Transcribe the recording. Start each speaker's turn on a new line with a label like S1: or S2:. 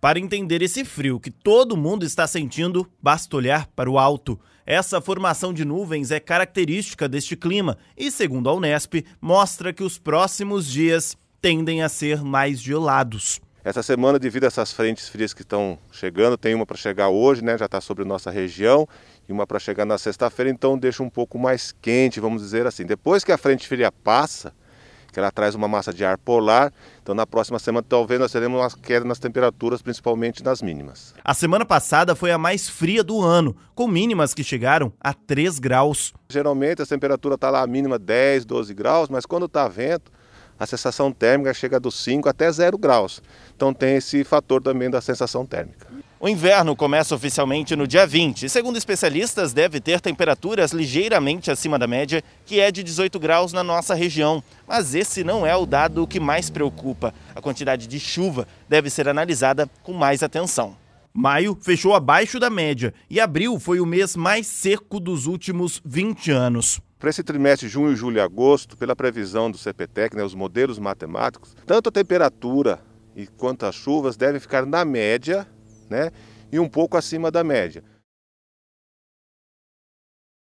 S1: Para entender esse frio que todo mundo está sentindo, basta olhar para o alto. Essa formação de nuvens é característica deste clima e, segundo a Unesp, mostra que os próximos dias tendem a ser mais gelados.
S2: Essa semana, devido a essas frentes frias que estão chegando, tem uma para chegar hoje, né? Já está sobre nossa região, e uma para chegar na sexta-feira, então deixa um pouco mais quente, vamos dizer assim. Depois que a frente fria passa, que ela traz uma massa de ar polar. Então, na próxima semana, talvez nós teremos uma queda nas temperaturas, principalmente nas mínimas.
S1: A semana passada foi a mais fria do ano, com mínimas que chegaram a 3 graus. Geralmente, a temperatura está lá a mínima 10,
S2: 12 graus, mas quando está vento, a sensação térmica chega dos 5 até 0 graus. Então, tem esse fator também da sensação térmica.
S1: O inverno começa oficialmente no dia 20 e, segundo especialistas, deve ter temperaturas ligeiramente acima da média, que é de 18 graus na nossa região. Mas esse não é o dado que mais preocupa. A quantidade de chuva deve ser analisada com mais atenção. Maio fechou abaixo da média e abril foi o mês mais seco dos últimos 20 anos.
S2: Para esse trimestre, junho, julho e agosto, pela previsão do CPTEC, né, os modelos matemáticos, tanto a temperatura e quanto as chuvas devem ficar na média né? e um pouco acima da média.